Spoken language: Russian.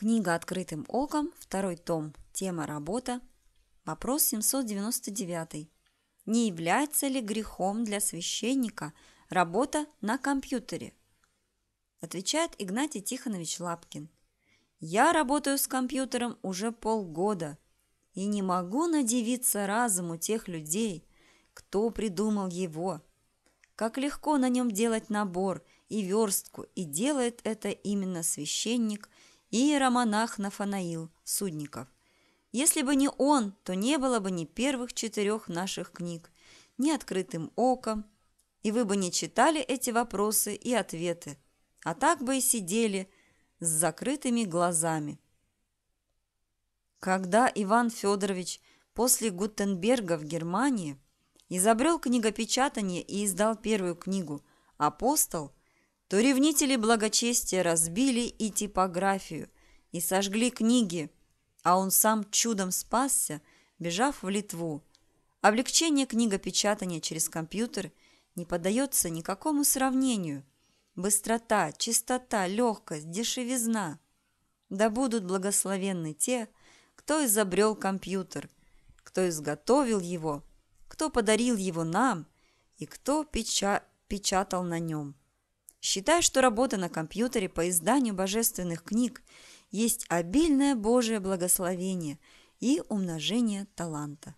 Книга «Открытым оком», второй том, тема «Работа», вопрос 799. Не является ли грехом для священника работа на компьютере? Отвечает Игнатий Тихонович Лапкин. Я работаю с компьютером уже полгода и не могу надивиться разуму тех людей, кто придумал его. Как легко на нем делать набор и верстку, и делает это именно священник – и иеромонах Нафанаил Судников. Если бы не он, то не было бы ни первых четырех наших книг, ни «Открытым оком», и вы бы не читали эти вопросы и ответы, а так бы и сидели с закрытыми глазами. Когда Иван Федорович после Гутенберга в Германии изобрел книгопечатание и издал первую книгу «Апостол», то ревнители благочестия разбили и типографию, и сожгли книги, а он сам чудом спасся, бежав в Литву. Облегчение книгопечатания через компьютер не поддается никакому сравнению. Быстрота, чистота, легкость, дешевизна. Да будут благословенны те, кто изобрел компьютер, кто изготовил его, кто подарил его нам и кто печа печатал на нем считая, что работа на компьютере по изданию божественных книг есть обильное Божие благословение и умножение таланта.